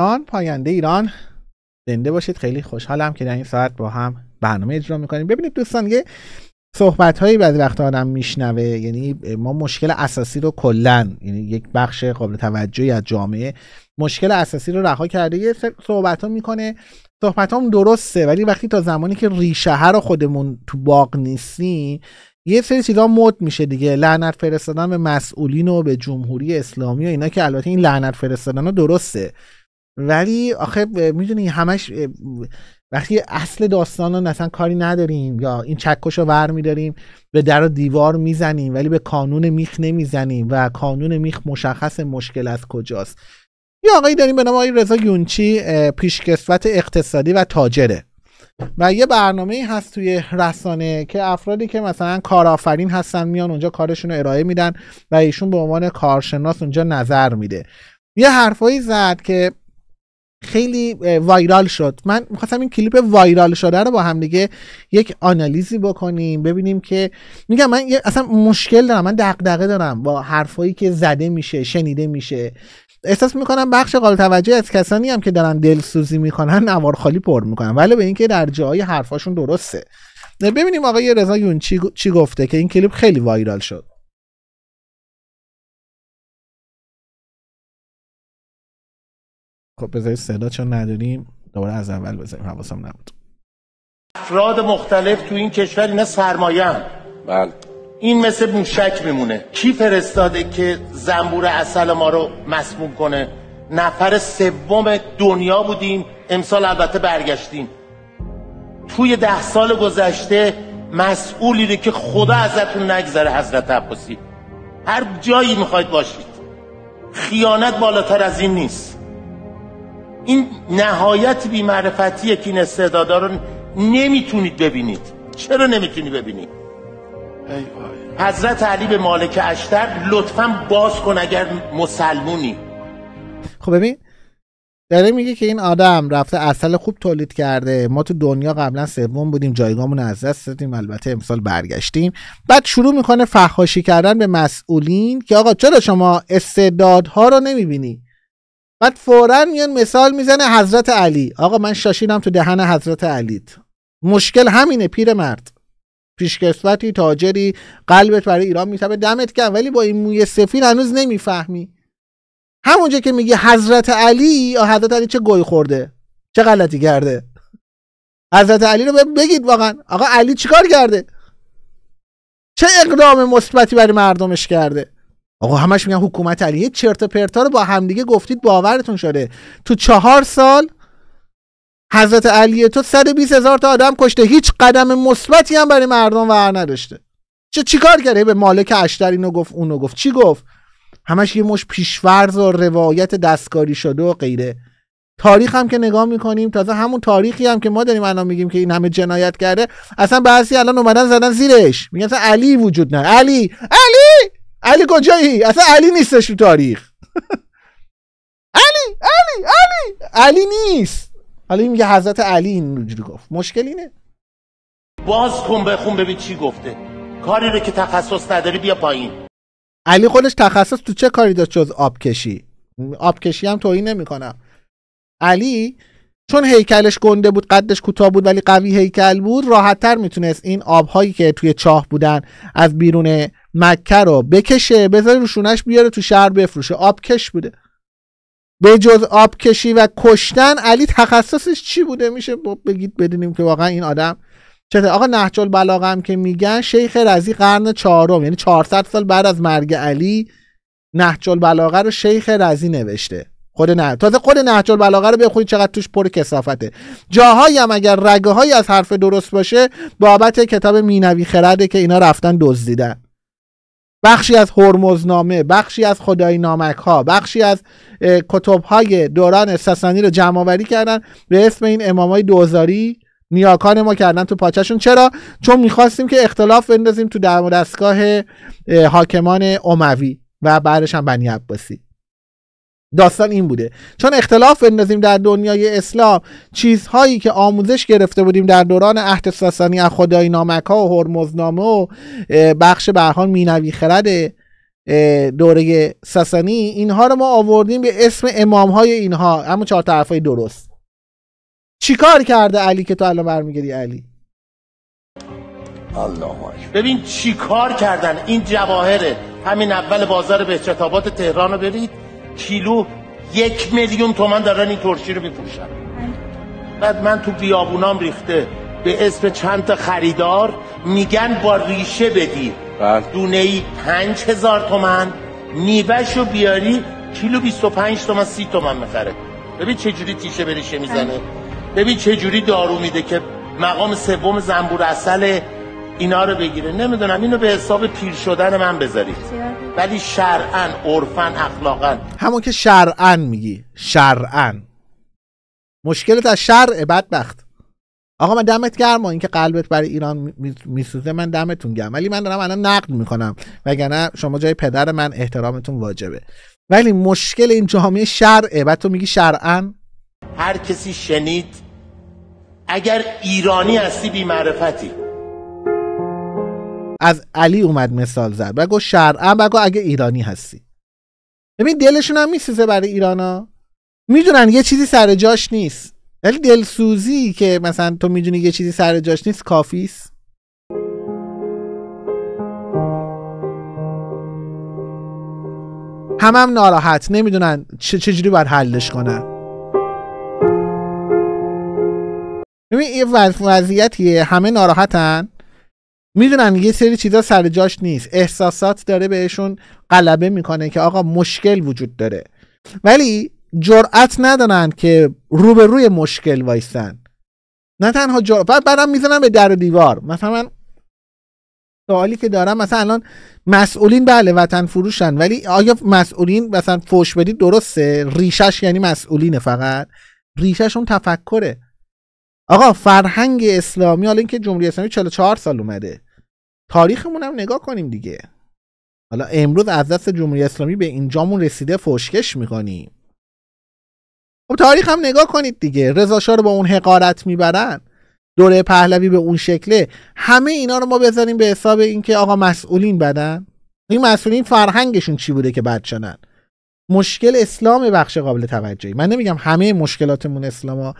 آن پاینده ایران زنده باشید خیلی خوشحالم که در این ساعت با هم برنامه اجرا میکنیم ببینید دوستان یه صحبت هایی بعضی وقت آدم میشنوه یعنی ما مشکل اساسی رو کلا یعنی یک بخش قابل توجهی از جامعه مشکل اساسی رو رها کرده یه صحبت ها میکنه صحبت هم درسته ولی وقتی تا زمانی که ریشه رو خودمون تو باغ نیستیم یه سری چیزا مد میشه دیگه لعنت فرستادن به مسئولین و به جمهوری اسلامی و اینا که البته این لعنت فرستادن درسته ولی آخه میدونی همش وقتی اصل داستان مثلا کاری نداریم یا این چکش رو ور میداریم به در و دیوار میزنیم ولی به کانون میخ نمیزنیم و کانون میخ مشخص مشکل از کجاست یه آقایی داریم به نام آقای رضا یونچی پیشکسوت اقتصادی و تاجره و یه برنامه ای هست توی رسانه که افرادی که مثلا کارآفرین هستن میان اونجا کارشون رو ارائه میدن و ایشون به عنوان کارشناس اونجا نظر میده یه حرفایی زد که خیلی وایرال شد من میخواستم این کلیپ وایرال شده رو با هم دیگه یک آنالیزی بکنیم ببینیم که میگم من اصلا مشکل دارم من دغدغه دارم با حرفایی که زده میشه شنیده میشه احساس میکنم بخش قابل توجه از کسانی هم که دارن دلسوزی میکنن نوار خالی پر میکنن ولی به اینکه در جای حرفاشون درسته ببینیم آقای رضا یون چی, چی گفته که این کلیپ خیلی وایرال شد خب بذارید صدا چون نداریم دوباره از اول بذاریم حواسم نبود افراد مختلف تو این کشور اینا سرمایه هم. بله این مثل موشک میمونه کی فرستاده که زنبور اصل ما رو مسموم کنه نفر سوم دنیا بودیم امسال البته برگشتیم توی ده سال گذشته مسئولی که خدا ازتون نگذره حضرت عباسی هر جایی میخواید باشید خیانت بالاتر از این نیست این نهایت بیمعرفتیه که این استعدادا رو نمیتونید ببینید چرا نمیتونی ببینید؟ حضرت علی به مالک اشتر لطفا باز کن اگر مسلمونی خب ببین داره میگه که این آدم رفته اصل خوب تولید کرده ما تو دنیا قبلا سوم بودیم جایگاهمون از دست دادیم البته امسال برگشتیم بعد شروع میکنه فحاشی کردن به مسئولین که آقا چرا شما استعدادها رو نمیبینی بعد فورا میان مثال میزنه حضرت علی آقا من شاشینم تو دهن حضرت علیت مشکل همینه پیر مرد پیشکسوتی تاجری قلبت برای ایران میتبه دمت کن ولی با این موی سفید هنوز نمیفهمی همونجا که میگه حضرت علی یا حضرت علی چه گوی خورده چه غلطی کرده حضرت علی رو بگید واقعا آقا علی چیکار کرده چه اقدام مثبتی برای مردمش کرده آقا همش میگن حکومت علیه چرت پرتا رو با همدیگه گفتید باورتون شده تو چهار سال حضرت علی تو 120 هزار تا آدم کشته هیچ قدم مثبتی هم برای مردم ور نداشته چه چیکار کرده به مالک اشتر اینو گفت اونو گفت چی گفت همش یه مش پیشورز و روایت دستکاری شده و غیره تاریخ هم که نگاه میکنیم تازه همون تاریخی هم که ما داریم الان میگیم که این همه جنایت کرده اصلا بعضی الان اومدن زدن زیرش میگن علی وجود نه علی علی علی کجایی اصلا علی نیستش تو تاریخ علی علی علی علی نیست حالا میگه حضرت علی اینجوری گفت مشکل اینه باز کن بخون ببین چی گفته کاری رو که تخصص نداری بیا پایین علی خودش تخصص تو چه کاری داشت جز آب کشی هم توهین نمیکنم علی چون هیکلش گنده بود قدش کوتاه بود ولی قوی هیکل بود راحتتر میتونست این آبهایی که توی چاه بودن از بیرون مکه رو بکشه بذاره روشونش بیاره تو شهر بفروشه آبکش بوده به جز آبکشی و کشتن علی تخصصش چی بوده میشه بگید بدونیم که واقعا این آدم چطور آقا نهج بلاغم که میگن شیخ رزی قرن چهارم یعنی 400 سال بعد از مرگ علی نهج البلاغه رو شیخ رزی نوشته خود نه تازه خود نهج البلاغه رو بخونید چقدر توش پر کسافته جاهایی هم اگر رگه های از حرف درست باشه بابت کتاب مینوی خرده که اینا رفتن دزدیدن بخشی از هرمزنامه بخشی از خدای نامک ها بخشی از کتب های دوران ساسانی رو جمع آوری کردن به اسم این امام های دوزاری نیاکان ما کردن تو پاچشون چرا چون میخواستیم که اختلاف بندازیم تو در دستگاه حاکمان اموی و بعدش هم بنی عباسی داستان این بوده چون اختلاف بندازیم در دنیای اسلام چیزهایی که آموزش گرفته بودیم در دوران عهد ساسانی از خدای نامک ها و هرمزنامه و بخش برهان مینوی خرد دوره ساسانی اینها رو ما آوردیم به اسم امام های اینها اما چهار طرف های درست چیکار کرده علی که تو الان برمیگردی علی الله ببین چیکار کردن این جواهره همین اول بازار بهچتابات تهران رو برید کیلو یک میلیون تومن دارن این ترشی رو میپوشن بعد من تو بیابونام ریخته به اسم چند تا خریدار میگن با ریشه بدی بله. دونه ای پنج هزار تومن رو بیاری کیلو 25 تومن سی تومن میخره ببین چه تیشه به ریشه میزنه بله. ببین چه دارو میده که مقام سوم زنبور اصله اینا رو بگیره نمیدونم اینو به حساب پیر شدن من بذارید ولی شرعن عرفن اخلاقا همون که شرعن میگی شرعن مشکلت از شرع بدبخت آقا من دمت گرم این اینکه قلبت برای ایران میسوزه من دمتون گرم ولی من دارم الان نقد میکنم وگرنه شما جای پدر من احترامتون واجبه ولی مشکل این جامعه شرعه و تو میگی شرعن هر کسی شنید اگر ایرانی هستی بی معرفتی از علی اومد مثال زد بگو شرعا بگو اگه ایرانی هستی ببین دلشون هم میسوزه برای ایرانا میدونن یه چیزی سر جاش نیست ولی دلسوزی که مثلا تو میدونی یه چیزی سر جاش نیست کافیست همم هم ناراحت نمیدونن چجوری باید حلش کنن ببین یه وضعیتیه همه ناراحتن میدونن یه سری چیزا سر جاش نیست احساسات داره بهشون غلبه میکنه که آقا مشکل وجود داره ولی جرأت ندارن که روی مشکل وایسن نه تنها جرأت بعد بعدم میزنن به در و دیوار مثلا سوالی که دارم مثلا الان مسئولین بله وطن فروشن ولی آیا مسئولین مثلا فوش بدی درسته ریشش یعنی مسئولینه فقط ریشش اون تفکره آقا فرهنگ اسلامی حالا اینکه جمهوری اسلامی 44 سال اومده تاریخمون هم نگاه کنیم دیگه حالا امروز از دست جمهوری اسلامی به اینجامون رسیده فوشکش میکنیم خب تاریخ هم نگاه کنید دیگه رضا رو با اون حقارت میبرن دوره پهلوی به اون شکله همه اینا رو ما بذاریم به حساب اینکه آقا مسئولین بدن این مسئولین فرهنگشون چی بوده که بد شدن مشکل اسلام بخش قابل توجهی من نمیگم همه مشکلاتمون اسلام ها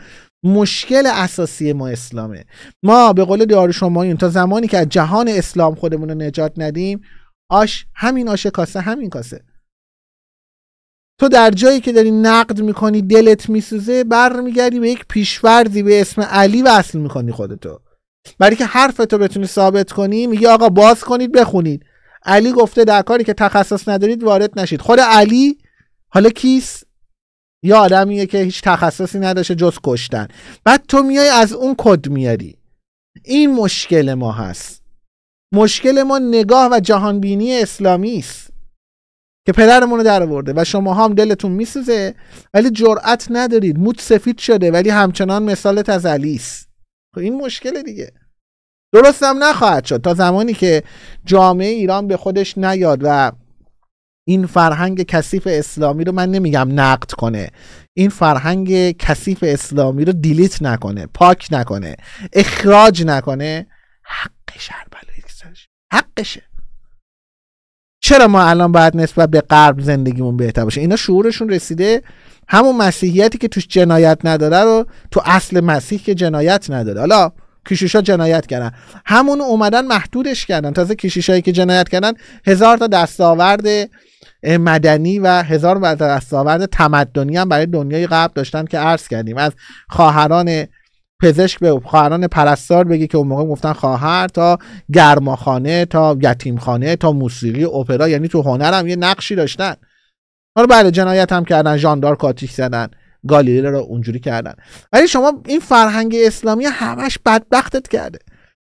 مشکل اساسی ما اسلامه ما به قول این تا زمانی که از جهان اسلام خودمون رو نجات ندیم آش همین آش کاسه همین کاسه تو در جایی که داری نقد میکنی دلت میسوزه برمیگردی به یک پیشوردی به اسم علی وصل میکنی خودتو برای که حرفتو بتونی ثابت کنی میگه آقا باز کنید بخونید علی گفته در کاری که تخصص ندارید وارد نشید خود علی حالا کیست یا آدمیه که هیچ تخصصی نداشته جز کشتن بعد تو میای از اون کد میاری این مشکل ما هست مشکل ما نگاه و جهانبینی اسلامی است که پدرمون رو در آورده و شما هم دلتون میسوزه ولی جرأت ندارید موت سفید شده ولی همچنان مثال تزلی است خب این مشکل دیگه درست هم نخواهد شد تا زمانی که جامعه ایران به خودش نیاد و این فرهنگ کثیف اسلامی رو من نمیگم نقد کنه این فرهنگ کثیف اسلامی رو دیلیت نکنه پاک نکنه اخراج نکنه حقش هر حقشه چرا ما الان باید نسبت به غرب زندگیمون بهتر باشه اینا شعورشون رسیده همون مسیحیتی که توش جنایت نداره رو تو اصل مسیح که جنایت نداره حالا کشیشا جنایت کردن همون اومدن محدودش کردن تازه کشیشایی که جنایت کردن هزار تا دستاورد مدنی و هزار دستاورد تمدنی هم برای دنیای قبل داشتن که عرض کردیم از خواهران پزشک به خواهران پرستار بگی که اون موقع گفتن خواهر تا گرماخانه تا یتیمخانه تا موسیقی اپرا یعنی تو هنر هم یه نقشی داشتن حالا بعد بله، جنایت هم کردن ژاندار کاتیک زدن گالیله رو اونجوری کردن ولی شما این فرهنگ اسلامی همش بدبختت کرده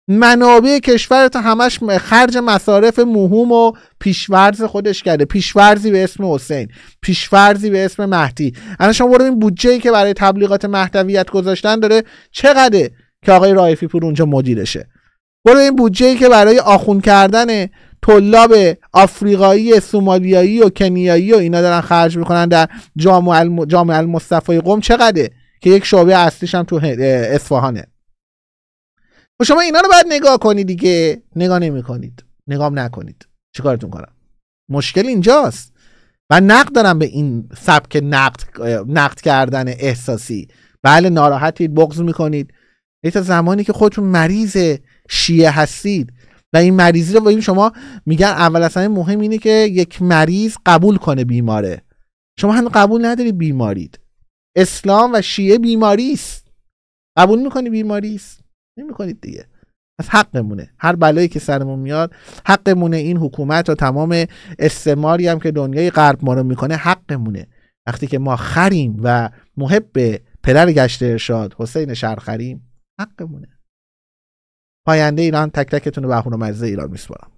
منابع کشور تا همش خرج مصارف مهم و پیشورز خودش کرده پیشورزی به اسم حسین پیشورزی به اسم مهدی الان شما برو این بودجه ای که برای تبلیغات مهدویت گذاشتن داره چقدره که آقای رایفی پور اونجا مدیرشه برو این بودجه ای که برای آخون کردن طلاب آفریقایی سومالیایی و کنیایی و اینا دارن خرج میکنن در جامعه المصطفی قم چقدره که یک شعبه اصلیش هم تو اصفهانه و خب شما اینا رو باید نگاه کنید دیگه نگاه نمی کنید نگاه نکنید چیکارتون کنم مشکل اینجاست و نقد دارم به این سبک نقد نقد کردن احساسی بله ناراحتید بغض میکنید تا زمانی که خودتون مریض شیعه هستید و این مریضی رو این شما میگن اول از مهم اینه که یک مریض قبول کنه بیماره شما هم قبول نداری بیمارید اسلام و شیعه بیماری است قبول میکنی بیماری است نمیکنید دیگه از حقمونه هر بلایی که سرمون میاد حقمونه این حکومت و تمام استعماری هم که دنیای غرب ما رو میکنه حقمونه وقتی که ما خریم و محب پدر گشت ارشاد حسین شرخریم حقمونه پاینده ایران تک تکتون رو به مزه ایران میسپارم